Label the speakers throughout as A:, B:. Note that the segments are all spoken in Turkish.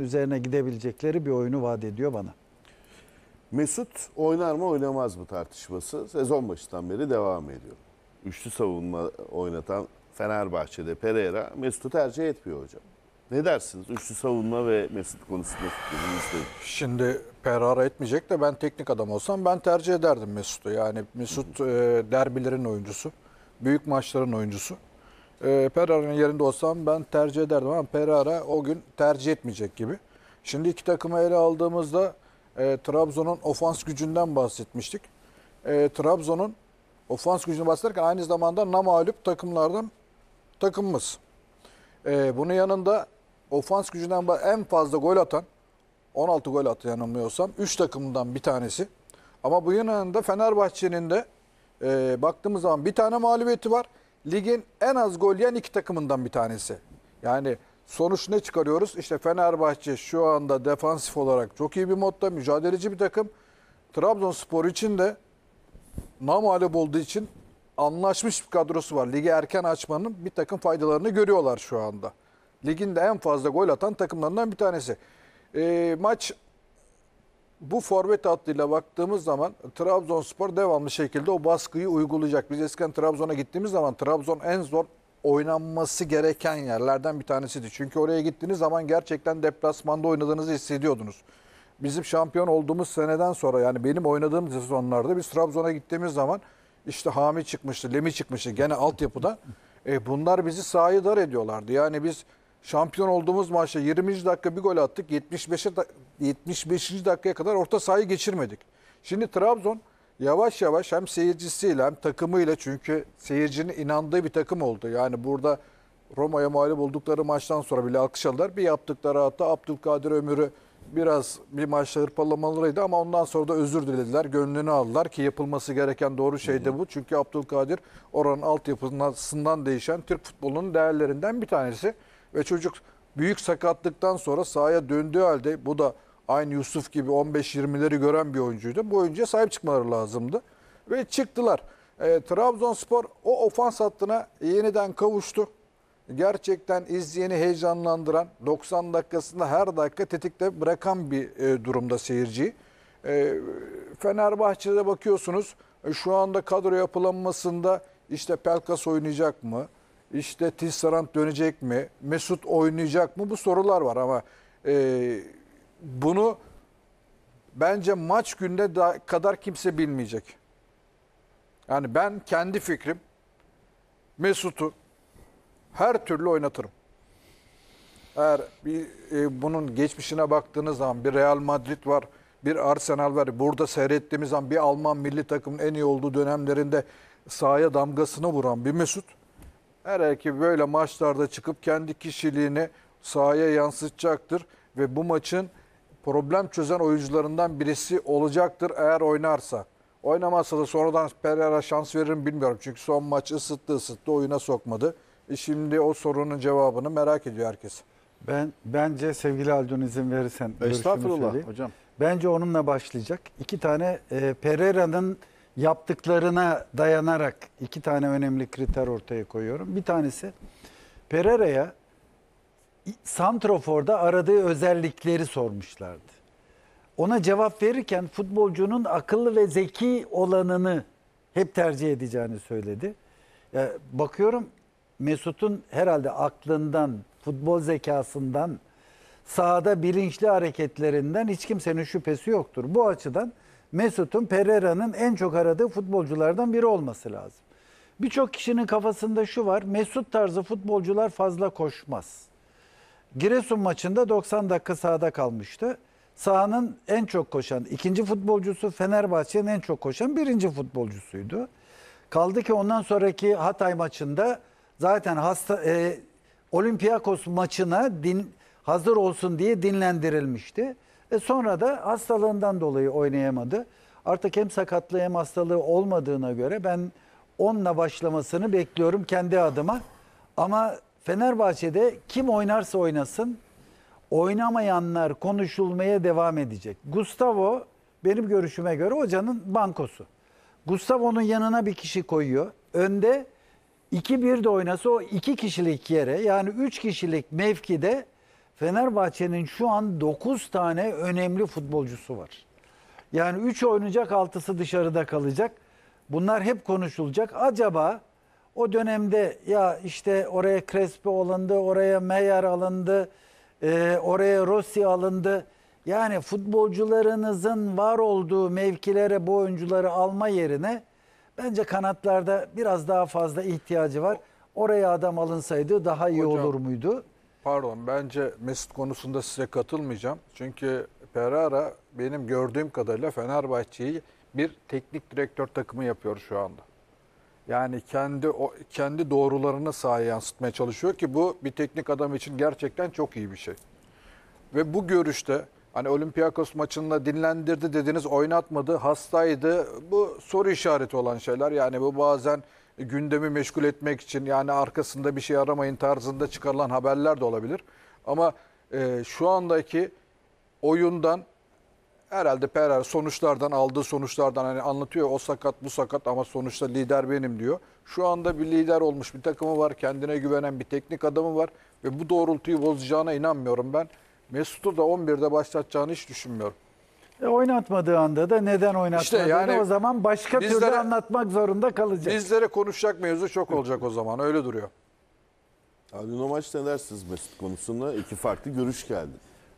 A: üzerine gidebilecekleri bir oyunu vaat ediyor bana.
B: Mesut oynar mı oynamaz mı tartışması sezon başından beri devam ediyor. Üçlü savunma oynatan Fenerbahçe'de Pereira Mesut'u tercih etmiyor hocam. Ne dersiniz? Üçlü savunma ve Mesut konusunda fikrinizde.
C: Şimdi Pereira etmeyecek de ben teknik adam olsam ben tercih ederdim Mesut'u. Yani Mesut e, derbilerin oyuncusu, büyük maçların oyuncusu. Ee, Perara'nın yerinde olsam ben tercih ederdim ama Perara o gün tercih etmeyecek gibi. Şimdi iki takımı ele aldığımızda e, Trabzon'un ofans gücünden bahsetmiştik. E, Trabzon'un ofans gücünü bahsederken aynı zamanda namalüp takımlardan takımımız. E, bunun yanında ofans gücünden en fazla gol atan 16 gol attı yanılmıyorsam 3 takımdan bir tanesi. Ama bu yanında Fenerbahçe'nin de e, baktığımız zaman bir tane mağlubiyeti var ligin en az gol yiyen iki takımından bir tanesi. Yani sonuç ne çıkarıyoruz? İşte Fenerbahçe şu anda defansif olarak çok iyi bir modda, mücadeleci bir takım. Trabzonspor için de namalip olduğu için anlaşmış bir kadrosu var. Ligi erken açmanın bir takım faydalarını görüyorlar şu anda. Ligin de en fazla gol atan takımlarından bir tanesi. E, maç bu forvet hattıyla baktığımız zaman Trabzonspor devamlı şekilde o baskıyı uygulayacak. Biz eskiden Trabzon'a gittiğimiz zaman Trabzon en zor oynanması gereken yerlerden bir tanesiydi. Çünkü oraya gittiğiniz zaman gerçekten deplasmanda oynadığınızı hissediyordunuz. Bizim şampiyon olduğumuz seneden sonra yani benim oynadığım sezonlarda biz Trabzon'a gittiğimiz zaman işte Hami çıkmıştı, Lemi çıkmıştı gene altyapıda. E bunlar bizi sahayı dar ediyorlardı. Yani biz şampiyon olduğumuz maçta 20. dakika bir gol attık. 75. 75. dakikaya kadar orta sahayı geçirmedik. Şimdi Trabzon yavaş yavaş hem seyircisiyle hem takımıyla çünkü seyircinin inandığı bir takım oldu. Yani burada Roma'ya mağlup oldukları maçtan sonra bile alkış aldılar. Bir yaptıkları hatta Abdülkadir Ömür'ü biraz bir maçta hırpalamalarıydı ama ondan sonra da özür dilediler. Gönlünü aldılar ki yapılması gereken doğru şey de bu. Çünkü Abdülkadir oranın altyapısından değişen Türk futbolunun değerlerinden bir tanesi. Ve çocuk büyük sakatlıktan sonra sahaya döndüğü halde bu da aynı Yusuf gibi 15-20'leri gören bir oyuncuydu. Bu oyuncuya sahip çıkmaları lazımdı. Ve çıktılar. E, Trabzonspor o ofans hattına yeniden kavuştu. Gerçekten izleyeni heyecanlandıran, 90 dakikasında her dakika tetikte bırakan bir e, durumda seyirciyi. E, Fenerbahçe'de bakıyorsunuz e, şu anda kadro yapılanmasında işte Pelkas oynayacak mı? İşte Tisserand dönecek mi? Mesut oynayacak mı? Bu sorular var ama e, bunu bence maç gününe kadar kimse bilmeyecek. Yani ben kendi fikrim Mesut'u her türlü oynatırım. Eğer bir e, bunun geçmişine baktığınız zaman bir Real Madrid var, bir Arsenal var. Burada seyrettiğimiz zaman bir Alman milli takımın en iyi olduğu dönemlerinde sahaya damgasını vuran bir Mesut. Her erkek böyle maçlarda çıkıp kendi kişiliğini sahaya yansıtacaktır ve bu maçın problem çözen oyuncularından birisi olacaktır eğer oynarsa. Oynamazsa da sonradan Pereira şans verir bilmiyorum. Çünkü son maç ısıttı ısıttı oyuna sokmadı. E şimdi o sorunun cevabını merak ediyor herkes.
A: Ben Bence sevgili Aldun izin verirsen. Estağfurullah hocam. Bence onunla başlayacak. İki tane e, Pereira'nın yaptıklarına dayanarak iki tane önemli kriter ortaya koyuyorum. Bir tanesi Pereira'ya Santrofor'da aradığı özellikleri sormuşlardı. Ona cevap verirken futbolcunun akıllı ve zeki olanını hep tercih edeceğini söyledi. Ya bakıyorum Mesut'un herhalde aklından, futbol zekasından, sahada bilinçli hareketlerinden hiç kimsenin şüphesi yoktur. Bu açıdan Mesut'un Pereira'nın en çok aradığı futbolculardan biri olması lazım. Birçok kişinin kafasında şu var. Mesut tarzı futbolcular fazla koşmaz. Giresun maçında 90 dakika sahada kalmıştı. Sahanın en çok koşan ikinci futbolcusu Fenerbahçe'nin en çok koşan birinci futbolcusuydu. Kaldı ki ondan sonraki Hatay maçında zaten hasta e, Olympiakos maçına din, hazır olsun diye dinlendirilmişti. E sonra da hastalığından dolayı oynayamadı. Artık hem sakatlığı hem hastalığı olmadığına göre ben onunla başlamasını bekliyorum kendi adıma. Ama Fenerbahçe'de kim oynarsa oynasın oynamayanlar konuşulmaya devam edecek. Gustavo benim görüşüme göre hocanın bankosu. Gustavo'nun yanına bir kişi koyuyor. Önde 2-1 de oynasa o 2 kişilik yere yani 3 kişilik mevkide Fenerbahçe'nin şu an 9 tane önemli futbolcusu var. Yani 3 oynayacak 6'sı dışarıda kalacak. Bunlar hep konuşulacak. Acaba o dönemde ya işte oraya Crespo alındı, oraya Meyer alındı, e, oraya Rossi alındı. Yani futbolcularınızın var olduğu mevkilere bu oyuncuları alma yerine bence kanatlarda biraz daha fazla ihtiyacı var. Oraya adam alınsaydı daha iyi Hocam, olur muydu?
C: Pardon bence Mesut konusunda size katılmayacağım. Çünkü Ferrara benim gördüğüm kadarıyla Fenerbahçe'yi bir teknik direktör takımı yapıyor şu anda. Yani kendi o, kendi doğrularını sahaya yansıtmaya çalışıyor ki bu bir teknik adam için gerçekten çok iyi bir şey. Ve bu görüşte hani Olympiakos maçında dinlendirdi dediniz oynatmadı hastaydı bu soru işareti olan şeyler yani bu bazen gündemi meşgul etmek için yani arkasında bir şey aramayın tarzında çıkarılan haberler de olabilir. Ama e, şu andaki oyundan herhalde perer sonuçlardan aldığı sonuçlardan hani anlatıyor o sakat bu sakat ama sonuçta lider benim diyor. Şu anda bir lider olmuş bir takımı var kendine güvenen bir teknik adamı var ve bu doğrultuyu bozacağına inanmıyorum ben. Mesut'u da 11'de başlatacağını hiç düşünmüyorum. E,
A: oynatmadığı anda da neden oynatmadı İşte yani o zaman başka bizlere- türlü anlatmak
C: zorunda kalacak. Bizlere konuşacak mevzu çok olacak o zaman öyle duruyor. Adnan maç ne dersiniz Mesut
B: konusunda? iki farklı görüş geldi.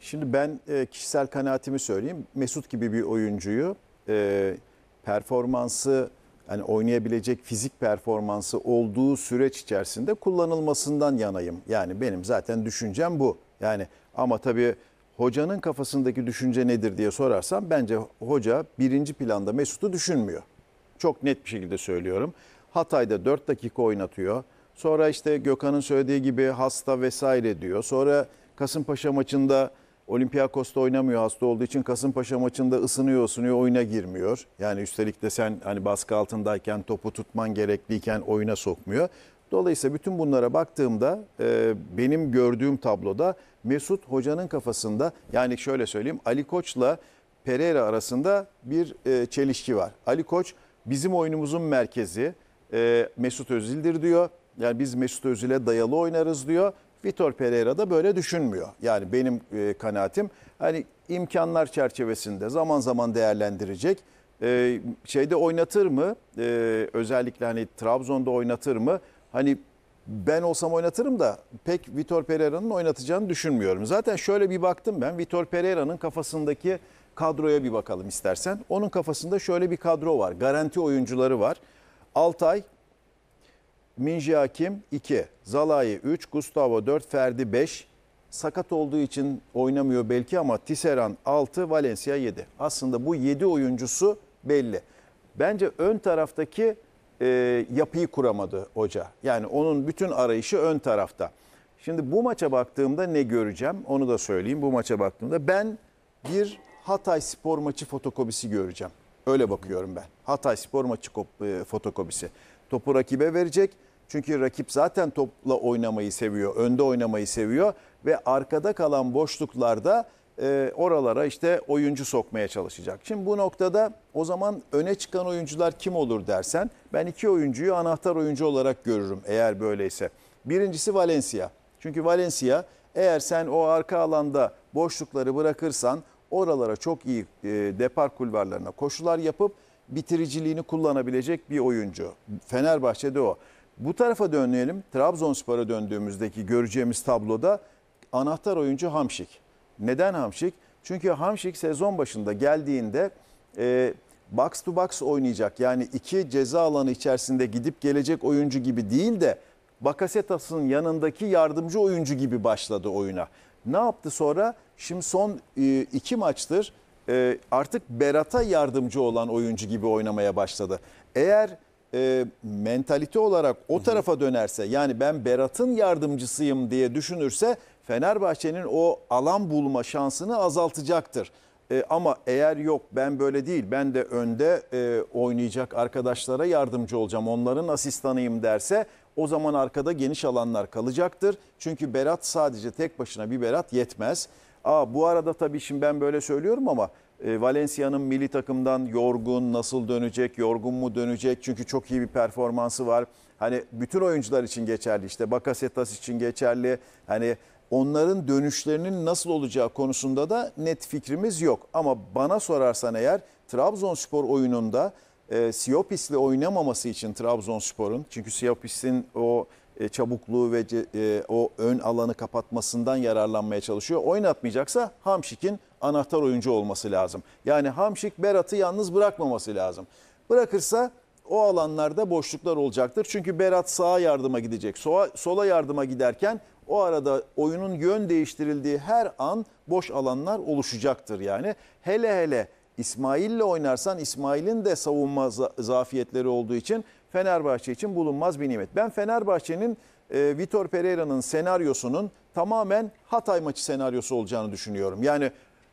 B: Şimdi ben e, kişisel kanaatimi söyleyeyim. Mesut gibi bir oyuncuyu e, performansı yani oynayabilecek fizik performansı olduğu süreç içerisinde kullanılmasından yanayım. Yani benim zaten düşüncem bu. Yani ama tabii hocanın kafasındaki düşünce nedir diye sorarsam bence hoca birinci planda Mesut'u düşünmüyor. Çok net bir şekilde söylüyorum. Hatay'da 4 dakika oynatıyor. Sonra işte Gökhan'ın söylediği gibi hasta vesaire diyor. Sonra Kasımpaşa maçında Olympiakos'ta oynamıyor hasta olduğu için Kasımpaşa maçında ısınıyor ısınıyor oyuna girmiyor. Yani üstelik de sen hani baskı altındayken topu tutman gerekliyken oyuna sokmuyor. Dolayısıyla bütün bunlara baktığımda e, benim gördüğüm tabloda Mesut Hoca'nın kafasında yani şöyle söyleyeyim Ali Koç'la Pereira arasında bir e, çelişki var. Ali Koç bizim oyunumuzun merkezi e, Mesut Özil'dir diyor. Yani biz Mesut Özil'e dayalı oynarız diyor. Vitor Pereira da böyle düşünmüyor. Yani benim e, kanaatim hani imkanlar çerçevesinde zaman zaman değerlendirecek. E, şeyde oynatır mı? E, özellikle hani Trabzon'da oynatır mı? hani ben olsam oynatırım da pek Vitor Pereira'nın oynatacağını düşünmüyorum. Zaten şöyle bir baktım ben Vitor Pereira'nın kafasındaki kadroya bir bakalım istersen. Onun kafasında şöyle bir kadro var. Garanti oyuncuları var. Altay, Minji Hakim 2, Zalai 3, Gustavo 4, Ferdi 5. Sakat olduğu için oynamıyor belki ama Tisseran 6, Valencia 7. Aslında bu 7 oyuncusu belli. Bence ön taraftaki e, yapıyı kuramadı hoca. Yani onun bütün arayışı ön tarafta. Şimdi bu maça baktığımda ne göreceğim onu da söyleyeyim. Bu maça baktığımda ben bir Hatay spor maçı fotokopisi göreceğim. Öyle bakıyorum ben. Hatay spor maçı e, fotokopisi. Topu rakibe verecek. Çünkü rakip zaten topla oynamayı seviyor. Önde oynamayı seviyor. Ve arkada kalan boşluklarda e, oralara işte oyuncu sokmaya çalışacak. Şimdi bu noktada o zaman öne çıkan oyuncular kim olur dersen ben iki oyuncuyu anahtar oyuncu olarak görürüm eğer böyleyse. Birincisi Valencia. Çünkü Valencia eğer sen o arka alanda boşlukları bırakırsan oralara çok iyi e, depar kulvarlarına koşular yapıp bitiriciliğini kullanabilecek bir oyuncu. Fenerbahçe'de o. Bu tarafa dönelim. Trabzonspor'a döndüğümüzdeki göreceğimiz tabloda anahtar oyuncu Hamşik. Neden Hamşik? Çünkü Hamşik sezon başında geldiğinde e, box to box oynayacak. Yani iki ceza alanı içerisinde gidip gelecek oyuncu gibi değil de Bakasetas'ın yanındaki yardımcı oyuncu gibi başladı oyuna. Ne yaptı sonra? Şimdi son e, iki maçtır e, artık Berat'a yardımcı olan oyuncu gibi oynamaya başladı. Eğer e, mentalite olarak o tarafa dönerse yani ben Berat'ın yardımcısıyım diye düşünürse Fenerbahçe'nin o alan bulma şansını azaltacaktır. E, ama eğer yok ben böyle değil ben de önde e, oynayacak arkadaşlara yardımcı olacağım onların asistanıyım derse o zaman arkada geniş alanlar kalacaktır. Çünkü Berat sadece tek başına bir Berat yetmez. Aa, bu arada tabii şimdi ben böyle söylüyorum ama e, Valencia'nın milli takımdan yorgun nasıl dönecek yorgun mu dönecek çünkü çok iyi bir performansı var. Hani bütün oyuncular için geçerli işte Bakasetas için geçerli hani onların dönüşlerinin nasıl olacağı konusunda da net fikrimiz yok. Ama bana sorarsan eğer Trabzonspor oyununda e, Siopis'le oynamaması için Trabzonspor'un çünkü Siopis'in o e, çabukluğu ve e, o ön alanı kapatmasından yararlanmaya çalışıyor. Oynatmayacaksa Hamşik'in anahtar oyuncu olması lazım. Yani Hamşik Berat'ı yalnız bırakmaması lazım. Bırakırsa o alanlarda boşluklar olacaktır. Çünkü Berat sağa yardıma gidecek. Sola, sola yardıma giderken o arada oyunun yön değiştirildiği her an boş alanlar oluşacaktır yani. Hele hele İsmail'le oynarsan İsmail'in de savunma zafiyetleri olduğu için Fenerbahçe için bulunmaz bir nimet. Ben Fenerbahçe'nin e, Vitor Pereira'nın senaryosunun tamamen Hatay maçı senaryosu olacağını düşünüyorum. Yani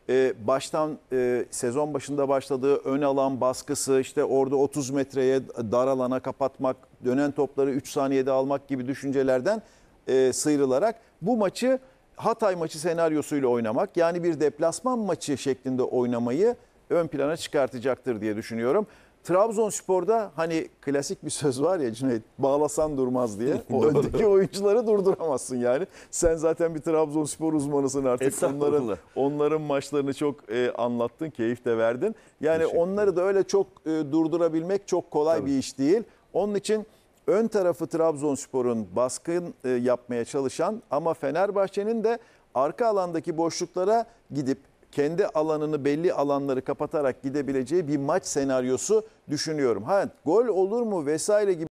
B: e, baştan e, sezon başında başladığı ön alan baskısı işte orada 30 metreye dar alana kapatmak, dönen topları 3 saniyede almak gibi düşüncelerden e, sıyrılarak bu maçı Hatay maçı senaryosuyla oynamak yani bir deplasman maçı şeklinde oynamayı ön plana çıkartacaktır diye düşünüyorum. Trabzonspor'da hani klasik bir söz var ya Cüneyt bağlasan durmaz diye. O öndeki oyuncuları durduramazsın yani. Sen zaten bir Trabzonspor uzmanısın artık. Onların, onların maçlarını çok e, anlattın, keyif de verdin. Yani onları da öyle çok e, durdurabilmek çok kolay Tabii. bir iş değil. Onun için Ön tarafı Trabzonspor'un baskın e, yapmaya çalışan ama Fenerbahçe'nin de arka alandaki boşluklara gidip kendi alanını belli alanları kapatarak gidebileceği bir maç senaryosu düşünüyorum. Ha gol olur mu vesaire gibi